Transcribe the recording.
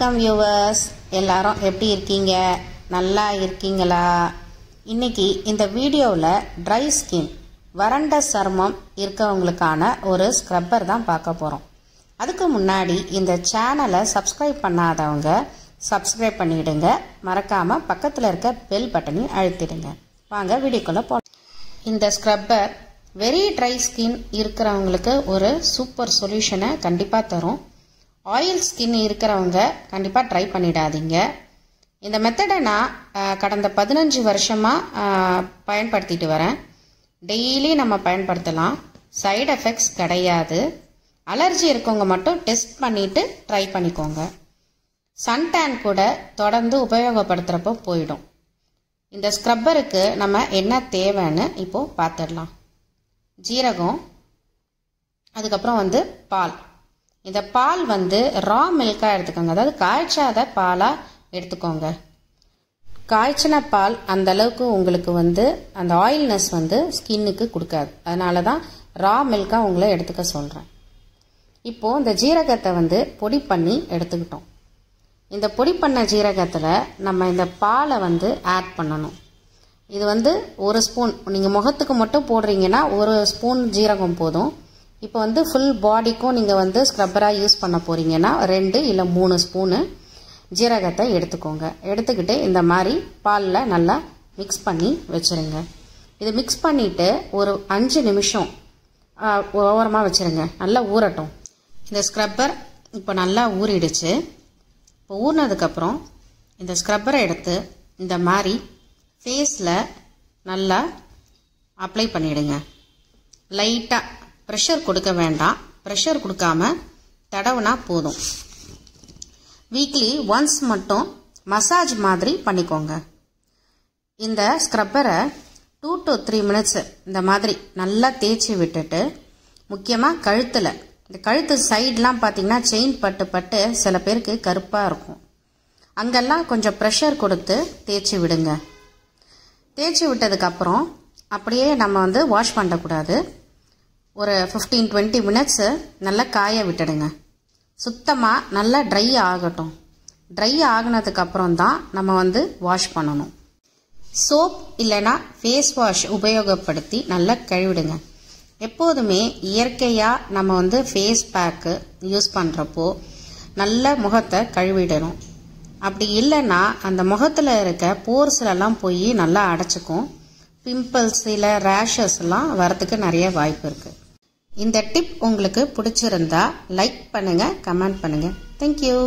வணக்கம் வியூவர்ஸ் எல்லாரும் எப்படி இருக்கீங்க நல்லா இருக்கீங்களா இன்றைக்கி இந்த வீடியோவில் ட்ரை ஸ்கின் வறண்ட சர்மம் இருக்கவங்களுக்கான ஒரு ஸ்க்ரப்பர் தான் பார்க்க போகிறோம் அதுக்கு முன்னாடி இந்த சேனலை சப்ஸ்கிரைப் பண்ணாதவங்க சப்ஸ்கிரைப் பண்ணிவிடுங்க மறக்காமல் பக்கத்தில் இருக்க பெல் பட்டனையும் அழுத்திடுங்க வாங்க வீடியோக்குள்ளே போ இந்த ஸ்க்ரப்பர் வெரி ட்ரை ஸ்கின் இருக்கிறவங்களுக்கு ஒரு சூப்பர் சொல்யூஷனை கண்டிப்பாக தரும் ஆயில் ஸ்கின் இருக்கிறவங்க கண்டிப்பாக ட்ரை பண்ணிடாதீங்க இந்த மெத்தடை நான் கடந்த பதினஞ்சு வருஷமாக பயன்படுத்திட்டு வரேன் டெய்லி நம்ம பயன்படுத்தலாம் சைடு எஃபெக்ட்ஸ் கிடையாது அலர்ஜி இருக்கவங்க மட்டும் டெஸ்ட் பண்ணிவிட்டு ட்ரை பண்ணிக்கோங்க சன் டேன் கூட தொடர்ந்து உபயோகப்படுத்துகிறப்போ போயிடும் இந்த ஸ்க்ரப்பருக்கு நம்ம என்ன தேவைன்னு இப்போது பார்த்துடலாம் ஜீரகம் அதுக்கப்புறம் வந்து பால் இந்த பால் வந்து ரா மில்காக எடுத்துக்கோங்க அதாவது காய்ச்சாத பாலாக எடுத்துக்கோங்க காய்ச்சின பால் அந்த அளவுக்கு உங்களுக்கு வந்து அந்த ஆயில்னஸ் வந்து ஸ்கின்னுக்கு கொடுக்காது அதனால தான் ரா மில்காக உங்களை எடுத்துக்க சொல்கிறேன் இப்போது இந்த ஜீரகத்தை வந்து பொடி பண்ணி எடுத்துக்கிட்டோம் இந்த பொடி பண்ண ஜீரகத்தில் நம்ம இந்த பாலை வந்து ஆட் பண்ணணும் இது வந்து ஒரு ஸ்பூன் நீங்கள் முகத்துக்கு மட்டும் போடுறீங்கன்னா ஒரு ஸ்பூன் ஜீரகம் போதும் இப்போ வந்து ஃபுல் பாடிக்கும் நீங்கள் வந்து ஸ்க்ரப்பராக யூஸ் பண்ண போகிறீங்கன்னா ரெண்டு இல்லை மூணு ஸ்பூனு ஜீரகத்தை எடுத்துக்கோங்க எடுத்துக்கிட்டு இந்த மாதிரி பாலில் நல்லா மிக்ஸ் பண்ணி வச்சுருங்க இதை மிக்ஸ் பண்ணிவிட்டு ஒரு அஞ்சு நிமிஷம் ஓரமாக வச்சுருங்க நல்லா ஊறட்டும் இந்த ஸ்க்ரப்பர் இப்போ நல்லா ஊறிடுச்சு இப்போ ஊறினதுக்கப்புறம் இந்த ஸ்க்ரப்பரை எடுத்து இந்த மாதிரி ஃபேஸில் நல்லா அப்ளை பண்ணிவிடுங்க லைட்டாக ப்ரெஷர் கொடுக்க வேண்டாம் ப்ரெஷர் கொடுக்காம தடவுனா போதும் வீக்லி ஒன்ஸ் மட்டும் மசாஜ் மாதிரி பண்ணிக்கோங்க இந்த ஸ்க்ரப்பரை டூ டு த்ரீ மினிட்ஸ் இந்த மாதிரி நல்லா தேய்ச்சி விட்டுட்டு முக்கியமாக கழுத்தில் இந்த கழுத்து சைட்லாம் பார்த்தீங்கன்னா செயின் பட்டு பட்டு சில பேருக்கு கருப்பாக இருக்கும் அங்கெல்லாம் கொஞ்சம் ப்ரெஷர் கொடுத்து தேய்ச்சி விடுங்க தேய்ச்சி விட்டதுக்கப்புறம் அப்படியே நம்ம வந்து வாஷ் பண்ணக்கூடாது ஒரு ஃபிஃப்டீன் டுவெண்ட்டி மினிட்ஸு நல்லா காய விட்டுடுங்க சுத்தமாக நல்லா ட்ரை ஆகட்டும் ட்ரை ஆகினதுக்கப்புறம் தான் நம்ம வந்து வாஷ் பண்ணணும் சோப் இல்லைனா ஃபேஸ் வாஷ் உபயோகப்படுத்தி நல்லா கழுவிடுங்க எப்போதுமே இயற்கையாக நம்ம வந்து ஃபேஸ் பேக்கு யூஸ் பண்ணுறப்போ நல்ல முகத்தை கழுவிடணும் அப்படி இல்லைன்னா அந்த முகத்தில் இருக்க போர்ஸ்லலாம் போய் நல்லா அடைச்சிக்கும் பிம்பிள்ஸ் இல்லை ரேஷஸ்லாம் வரத்துக்கு நிறைய வாய்ப்பு இருக்குது இந்த டிப் உங்களுக்கு பிடிச்சிருந்தா லைக் பண்ணுங்கள் கமெண்ட் பண்ணுங்கள் தேங்க்யூ